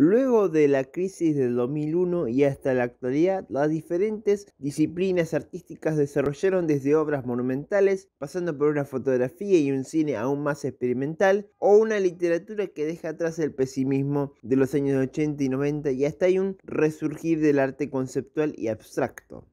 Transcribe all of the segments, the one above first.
Luego de la crisis del 2001 y hasta la actualidad, las diferentes disciplinas artísticas desarrollaron desde obras monumentales, pasando por una fotografía y un cine aún más experimental, o una literatura que deja atrás el pesimismo de los años 80 y 90 y hasta hay un resurgir del arte conceptual y abstracto.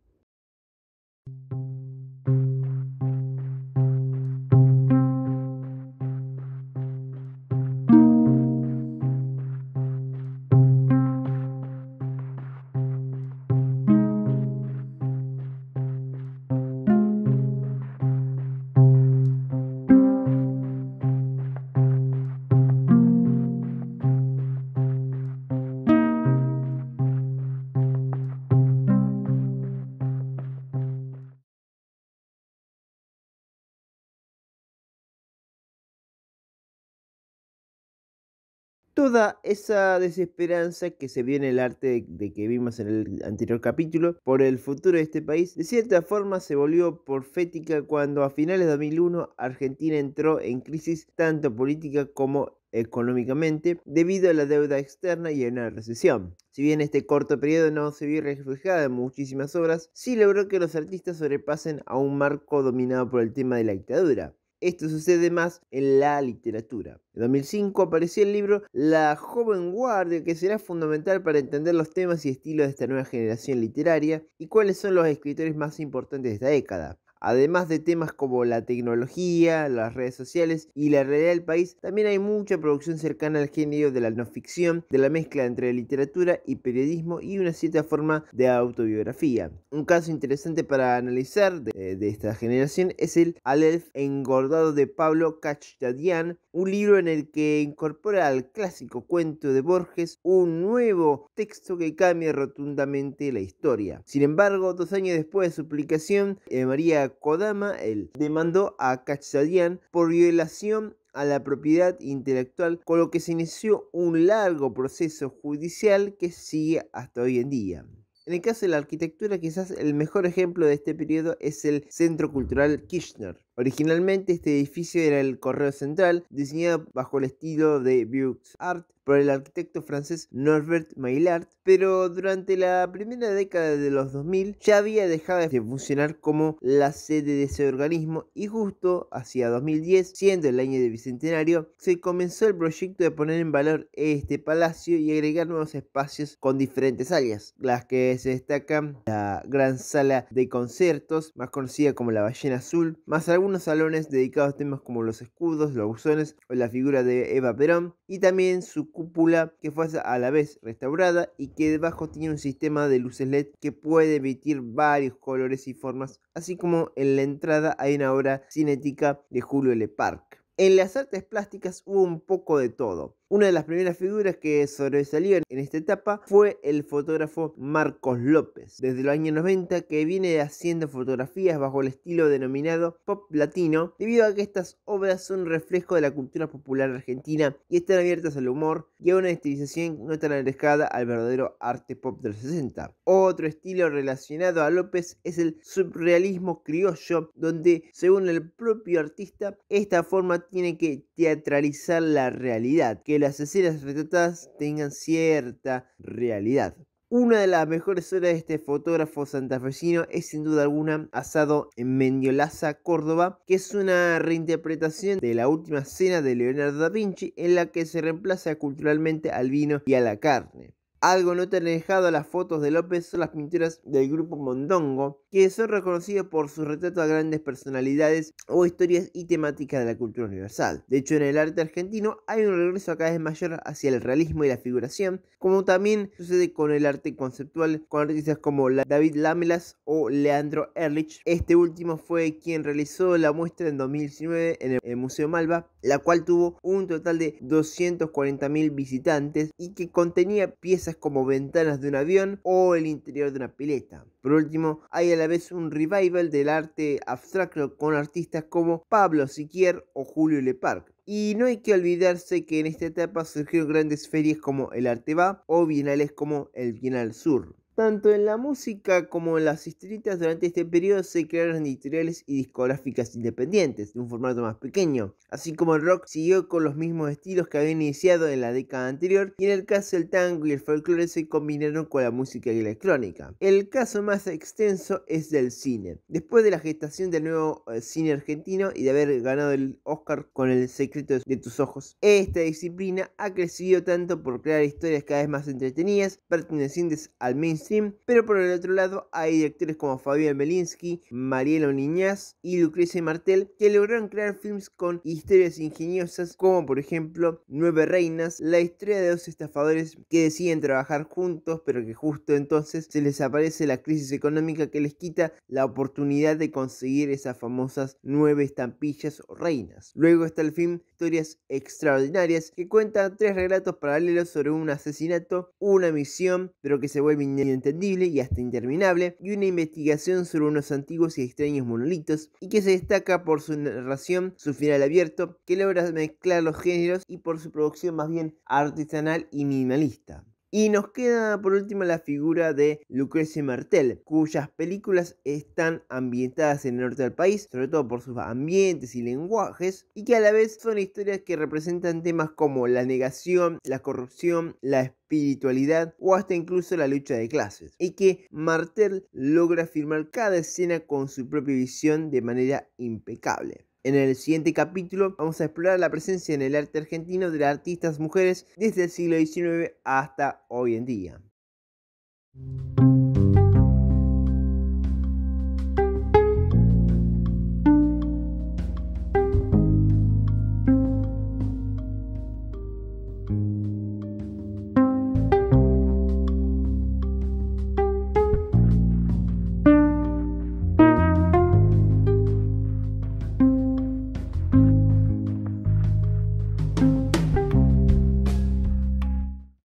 toda esa desesperanza que se vio en el arte de, que vimos en el anterior capítulo por el futuro de este país, de cierta forma se volvió profética cuando a finales de 2001 Argentina entró en crisis tanto política como económicamente debido a la deuda externa y a una recesión. Si bien este corto periodo no se vio reflejada en muchísimas obras, sí logró que los artistas sobrepasen a un marco dominado por el tema de la dictadura. Esto sucede más en la literatura. En 2005 apareció el libro La joven guardia, que será fundamental para entender los temas y estilos de esta nueva generación literaria y cuáles son los escritores más importantes de esta década. Además de temas como la tecnología, las redes sociales y la realidad del país, también hay mucha producción cercana al género de la no ficción, de la mezcla entre literatura y periodismo y una cierta forma de autobiografía. Un caso interesante para analizar de, esta generación es el Aleph engordado de Pablo Kachadian un libro en el que incorpora al clásico cuento de Borges un nuevo texto que cambia rotundamente la historia. Sin embargo, dos años después de su publicación, eh, María Kodama demandó a Kachadian por violación a la propiedad intelectual, con lo que se inició un largo proceso judicial que sigue hasta hoy en día. En el caso de la arquitectura, quizás el mejor ejemplo de este periodo es el Centro Cultural Kirchner, Originalmente este edificio era el correo central, diseñado bajo el estilo de Beaux Art por el arquitecto francés Norbert Maillard, pero durante la primera década de los 2000 ya había dejado de funcionar como la sede de ese organismo y justo hacia 2010, siendo el año de bicentenario, se comenzó el proyecto de poner en valor este palacio y agregar nuevos espacios con diferentes áreas, las que se destacan la gran sala de conciertos, más conocida como la ballena azul, más algunos algunos salones dedicados a temas como los escudos, los buzones o la figura de Eva Perón, y también su cúpula que fue a la vez restaurada y que debajo tiene un sistema de luces LED que puede emitir varios colores y formas, así como en la entrada hay una obra cinética de Julio Le Park. En las artes plásticas hubo un poco de todo. Una de las primeras figuras que sobresalió en esta etapa fue el fotógrafo Marcos López, desde los años 90 que viene haciendo fotografías bajo el estilo denominado pop latino, debido a que estas obras son reflejo de la cultura popular argentina y están abiertas al humor y a una estilización no tan alejada al verdadero arte pop del 60. Otro estilo relacionado a López es el surrealismo criollo, donde según el propio artista, esta forma tiene que teatralizar la realidad, las escenas retratadas tengan cierta realidad. Una de las mejores obras de este fotógrafo santafesino es sin duda alguna Asado en Mendiolaza, Córdoba, que es una reinterpretación de la última escena de Leonardo da Vinci en la que se reemplaza culturalmente al vino y a la carne. Algo no tan alejado a las fotos de López son las pinturas del grupo Mondongo, que son reconocidas por su retrato a grandes personalidades o historias y temáticas de la cultura universal. De hecho, en el arte argentino hay un regreso cada vez mayor hacia el realismo y la figuración, como también sucede con el arte conceptual, con artistas como David Lamelas o Leandro Erlich. Este último fue quien realizó la muestra en 2019 en el Museo Malva, la cual tuvo un total de 240.000 visitantes y que contenía piezas como ventanas de un avión o el interior de una pileta. Por último, hay a la vez un revival del arte abstracto con artistas como Pablo Siquier o Julio Leparc. Y no hay que olvidarse que en esta etapa surgieron grandes ferias como el Arte Va o bienales como el Bienal Sur. Tanto en la música como en las historietas durante este periodo se crearon editoriales y discográficas independientes, de un formato más pequeño, así como el rock siguió con los mismos estilos que había iniciado en la década anterior, y en el caso el tango y el folclore se combinaron con la música electrónica. El caso más extenso es del cine. Después de la gestación del nuevo eh, cine argentino y de haber ganado el Oscar con El secreto de tus ojos, esta disciplina ha crecido tanto por crear historias cada vez más entretenidas, pertenecientes al mainstream pero por el otro lado hay directores como Fabián Belinsky, Mariela Niñaz y Lucrecia Martel que lograron crear films con historias ingeniosas como por ejemplo Nueve Reinas, la historia de dos estafadores que deciden trabajar juntos, pero que justo entonces se les aparece la crisis económica que les quita la oportunidad de conseguir esas famosas nueve estampillas o reinas. Luego está el film Historias Extraordinarias, que cuenta tres relatos paralelos sobre un asesinato, una misión, pero que se vuelve entendible y hasta interminable, y una investigación sobre unos antiguos y extraños monolitos, y que se destaca por su narración, su final abierto, que logra mezclar los géneros y por su producción más bien artesanal y minimalista. Y nos queda por último la figura de Lucrecia Martel, cuyas películas están ambientadas en el norte del país, sobre todo por sus ambientes y lenguajes, y que a la vez son historias que representan temas como la negación, la corrupción, la espiritualidad o hasta incluso la lucha de clases, y que Martel logra filmar cada escena con su propia visión de manera impecable. En el siguiente capítulo vamos a explorar la presencia en el arte argentino de las artistas mujeres desde el siglo XIX hasta hoy en día.